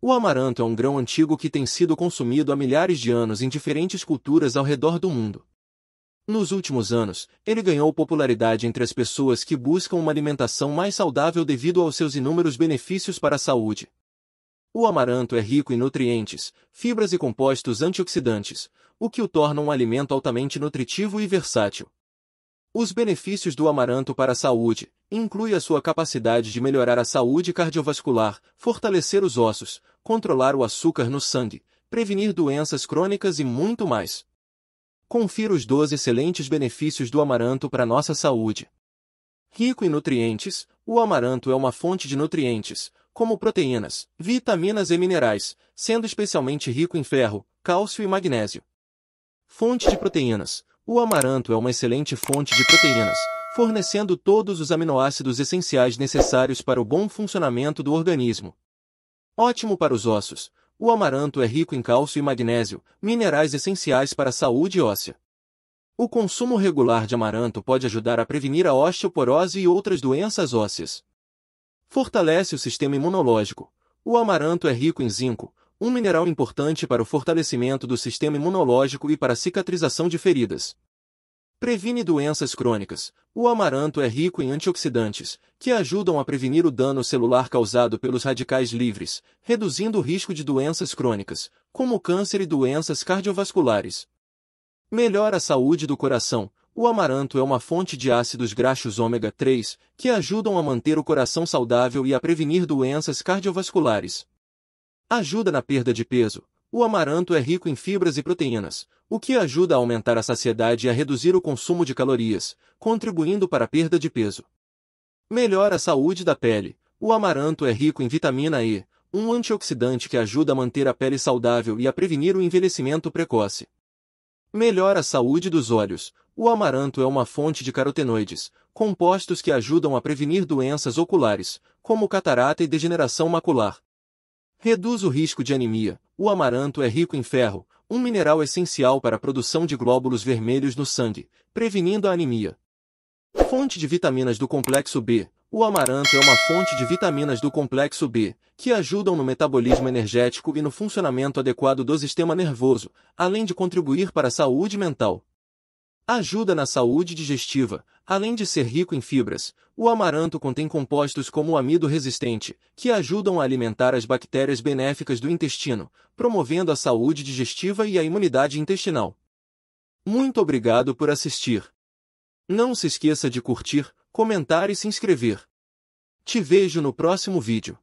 O amaranto é um grão antigo que tem sido consumido há milhares de anos em diferentes culturas ao redor do mundo. Nos últimos anos, ele ganhou popularidade entre as pessoas que buscam uma alimentação mais saudável devido aos seus inúmeros benefícios para a saúde. O amaranto é rico em nutrientes, fibras e compostos antioxidantes, o que o torna um alimento altamente nutritivo e versátil. Os benefícios do amaranto para a saúde incluem a sua capacidade de melhorar a saúde cardiovascular, fortalecer os ossos, controlar o açúcar no sangue, prevenir doenças crônicas e muito mais. Confira os 12 excelentes benefícios do amaranto para nossa saúde. Rico em nutrientes, o amaranto é uma fonte de nutrientes, como proteínas, vitaminas e minerais, sendo especialmente rico em ferro, cálcio e magnésio. Fonte de proteínas. O amaranto é uma excelente fonte de proteínas, fornecendo todos os aminoácidos essenciais necessários para o bom funcionamento do organismo. Ótimo para os ossos. O amaranto é rico em cálcio e magnésio, minerais essenciais para a saúde óssea. O consumo regular de amaranto pode ajudar a prevenir a osteoporose e outras doenças ósseas. Fortalece o sistema imunológico. O amaranto é rico em zinco, um mineral importante para o fortalecimento do sistema imunológico e para a cicatrização de feridas. Previne doenças crônicas. O amaranto é rico em antioxidantes, que ajudam a prevenir o dano celular causado pelos radicais livres, reduzindo o risco de doenças crônicas, como câncer e doenças cardiovasculares. Melhora a saúde do coração. O amaranto é uma fonte de ácidos graxos ômega 3, que ajudam a manter o coração saudável e a prevenir doenças cardiovasculares. Ajuda na perda de peso. O amaranto é rico em fibras e proteínas, o que ajuda a aumentar a saciedade e a reduzir o consumo de calorias, contribuindo para a perda de peso. Melhora a saúde da pele. O amaranto é rico em vitamina E, um antioxidante que ajuda a manter a pele saudável e a prevenir o envelhecimento precoce. Melhora a saúde dos olhos. O amaranto é uma fonte de carotenoides, compostos que ajudam a prevenir doenças oculares, como catarata e degeneração macular. Reduz o risco de anemia. O amaranto é rico em ferro, um mineral essencial para a produção de glóbulos vermelhos no sangue, prevenindo a anemia. Fonte de vitaminas do complexo B. O amaranto é uma fonte de vitaminas do complexo B, que ajudam no metabolismo energético e no funcionamento adequado do sistema nervoso, além de contribuir para a saúde mental. Ajuda na saúde digestiva. Além de ser rico em fibras, o amaranto contém compostos como o amido resistente, que ajudam a alimentar as bactérias benéficas do intestino, promovendo a saúde digestiva e a imunidade intestinal. Muito obrigado por assistir. Não se esqueça de curtir, comentar e se inscrever. Te vejo no próximo vídeo.